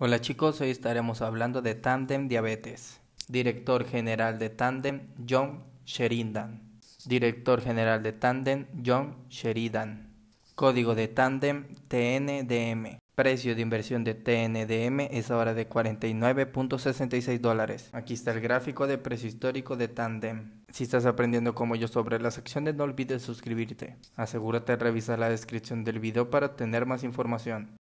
Hola chicos, hoy estaremos hablando de Tandem Diabetes. Director General de Tandem, John Sheridan. Director General de Tandem, John Sheridan. Código de Tandem, TNDM. Precio de inversión de TNDM es ahora de 49.66 dólares. Aquí está el gráfico de precio histórico de Tandem. Si estás aprendiendo como yo sobre las acciones, no olvides suscribirte. Asegúrate de revisar la descripción del video para obtener más información.